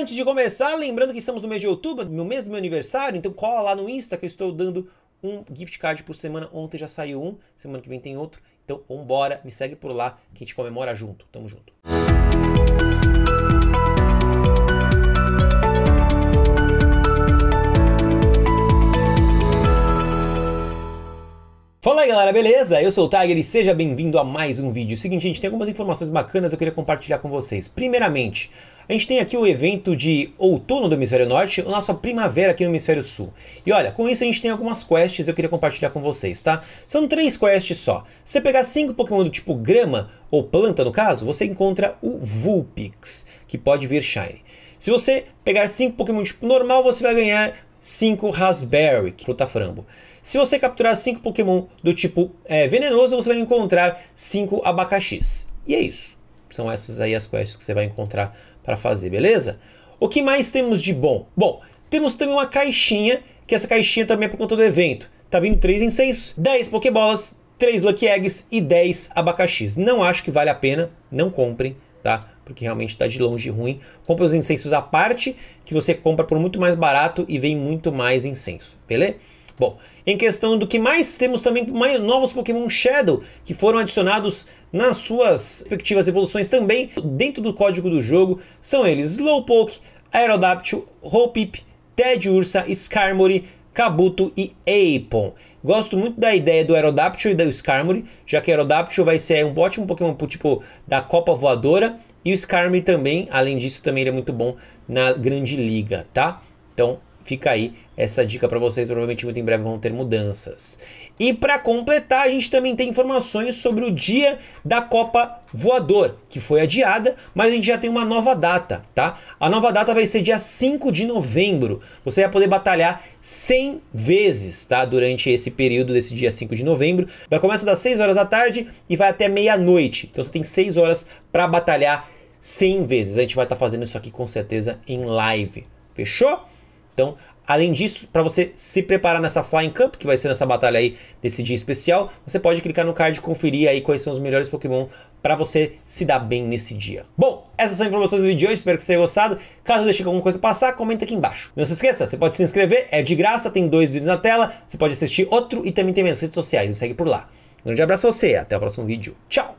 antes de começar, lembrando que estamos no mês de outubro, no mês do meu aniversário, então cola lá no Insta que eu estou dando um gift card por semana. Ontem já saiu um, semana que vem tem outro. Então, vambora, me segue por lá que a gente comemora junto. Tamo junto. Fala aí galera, beleza? Eu sou o Tiger e seja bem-vindo a mais um vídeo. Seguinte, gente, tem algumas informações bacanas que eu queria compartilhar com vocês. Primeiramente, a gente tem aqui o evento de outono do hemisfério norte, a nossa primavera aqui no hemisfério sul. E olha, com isso a gente tem algumas quests que eu queria compartilhar com vocês, tá? São três quests só. Se você pegar cinco Pokémon do tipo grama, ou planta no caso, você encontra o Vulpix, que pode vir Shine. Se você pegar cinco Pokémon do tipo normal, você vai ganhar 5 Raspberry, fruta frambo). Se você capturar 5 Pokémon do tipo é, venenoso, você vai encontrar 5 abacaxis. E é isso. São essas aí as quests que você vai encontrar para fazer, beleza? O que mais temos de bom? Bom, temos também uma caixinha, que essa caixinha também é por conta do evento. Tá vindo 3 incensos, 10 pokebolas, 3 lucky eggs e 10 abacaxis. Não acho que vale a pena, não comprem, tá? Porque realmente está de longe ruim. Compre os incensos à parte, que você compra por muito mais barato e vem muito mais incenso, beleza? Bom, em questão do que mais, temos também mais novos Pokémon Shadow, que foram adicionados nas suas respectivas evoluções também dentro do código do jogo. São eles Slowpoke, Aerodactyl, Hopip, Ted Ursa, Skarmory, Kabuto e Apon. Gosto muito da ideia do Aerodactyl e do Skarmory, já que Aerodactyl vai ser um ótimo Pokémon tipo da Copa Voadora e o Skarmory também, além disso também ele é muito bom na Grande Liga, tá? Então Fica aí essa dica para vocês, provavelmente muito em breve vão ter mudanças. E para completar, a gente também tem informações sobre o dia da Copa Voador, que foi adiada, mas a gente já tem uma nova data, tá? A nova data vai ser dia 5 de novembro. Você vai poder batalhar 100 vezes, tá? Durante esse período desse dia 5 de novembro. Vai começar das 6 horas da tarde e vai até meia-noite. Então você tem 6 horas para batalhar 100 vezes. A gente vai estar tá fazendo isso aqui com certeza em live. Fechou? Então, além disso, para você se preparar nessa Flying Cup, que vai ser nessa batalha aí desse dia especial, você pode clicar no card e conferir aí quais são os melhores Pokémon para você se dar bem nesse dia. Bom, essas são as informações do vídeo de hoje, espero que você tenha gostado. Caso eu deixe alguma coisa passar, comenta aqui embaixo. Não se esqueça, você pode se inscrever, é de graça, tem dois vídeos na tela, você pode assistir outro e também tem minhas redes sociais, segue por lá. Um grande abraço a você, até o próximo vídeo. Tchau!